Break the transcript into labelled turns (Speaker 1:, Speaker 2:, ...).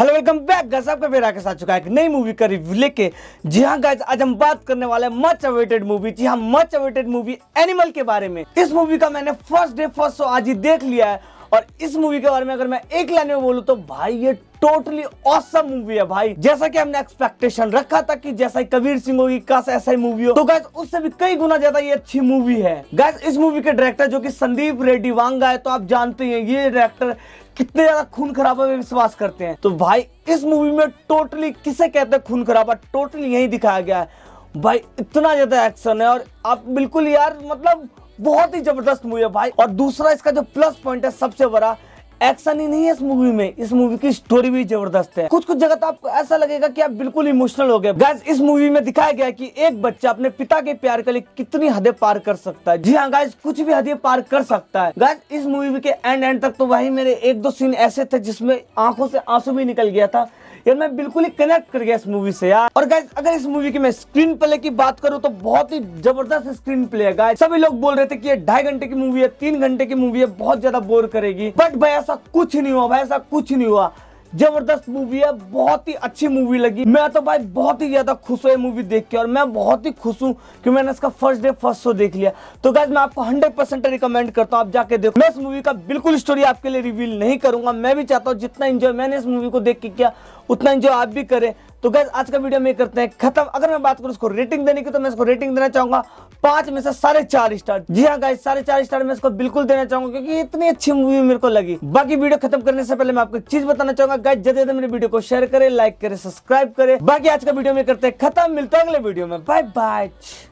Speaker 1: hello welcome back guys आपका फिर के साथ चुका है एक नई मूवी का रिव्यू लेके जी हाँ गाइस आज हम बात करने वाले हैं मच अवेटेड मूवी जी हाँ मच अवेटेड मूवी एनिमल के बारे में इस मूवी का मैंने फर्स्ट डे फर्स्ट शो आज ही देख लिया है और इस मूवी के बारे में अगर मैं एक लाइन में बोलू तो भाई ये टोटली ऑसम मूवी है भाई जैसा कि हमने एक्सपेक्टेशन रखा था कि जैसा कबीर सिंह होगी काश ऐसा ही मूवी हो तो गैस उससे भी कई गुना ज्यादा ये अच्छी मूवी है गैस इस मूवी के डायरेक्टर जो कि संदीप रेड्डी वांगा है तो आप जानते हैं ये डायरेक्टर कितने ज्यादा खून खराबा में विश्वास करते हैं तो भाई इस मूवी में टोटली किसे कहते हैं खून खराबा टोटली यही दिखाया गया है भाई इतना ज्यादा एक्शन है और आप बिल्कुल यार मतलब बहुत ही जबरदस्त मूवी है भाई और दूसरा इसका जो प्लस पॉइंट है सबसे बड़ा एक्शन ही नहीं है इस मूवी में इस मूवी की स्टोरी भी जबरदस्त है कुछ कुछ जगह तो आपको ऐसा लगेगा कि आप बिल्कुल इमोशनल हो गए गैस इस मूवी में दिखाया गया कि एक बच्चा अपने पिता के प्यार के लिए कितनी हदें पार कर सकता है जी हाँ गैस कुछ भी हदें पार कर सकता है गैस इस मूवी के एंड एंड तक तो वही मेरे एक दो सीन ऐसे थे जिसमें आंखों से आंसू भी निकल गया था यार मैं बिल्कुल ही कनेक्ट कर गया इस मूवी से यार और गाइज अगर इस मूवी की मैं स्क्रीन प्ले की बात करूँ तो बहुत ही जबरदस्त स्क्रीन प्ले है गाइज सभी लोग बोल रहे थे कि ये ढाई घंटे की मूवी है तीन घंटे की मूवी है बहुत ज्यादा बोर करेगी बट भाई ऐसा कुछ नहीं हुआ भाई ऐसा कुछ नहीं हुआ जबरदस्त मूवी है बहुत ही अच्छी मूवी लगी मैं तो भाई बहुत ही ज्यादा खुश हुआ मूवी देख के और मैं बहुत ही खुश हूँ कि मैंने इसका फर्स्ट डे फर्स्ट शो देख लिया तो गैस मैं आपको हंड्रेड परसेंट रिकमेंड करता हूँ आप जाके देखो मैं इस मूवी का बिल्कुल स्टोरी आपके लिए रिवील नहीं करूंगा मैं भी चाहता हूँ जितना इंजॉय मैंने इस मूवी को देख के किया उतना इंजॉय आप भी करें तो गैस आज का वीडियो में करते हैं खत्म अगर मैं बात करूँ इसको रेटिंग देने की तो मैं इसको रेटिंग देना चाहूंगा पांच में से साढ़े चार स्टार जी हाँ गाइस साढ़े चार स्टार मैं इसको बिल्कुल देना चाहूंगा क्योंकि इतनी अच्छी मूवी मेरे को लगी बाकी वीडियो खत्म करने से पहले मैं आपको चीज बताना चाहूंगा गाइस जल्द जल्द मेरे वीडियो को शेयर करें लाइक करें सब्सक्राइब करें बाकी आज का वीडियो में करते हैं खत्म मिलता है अगले वीडियो में बाय बाय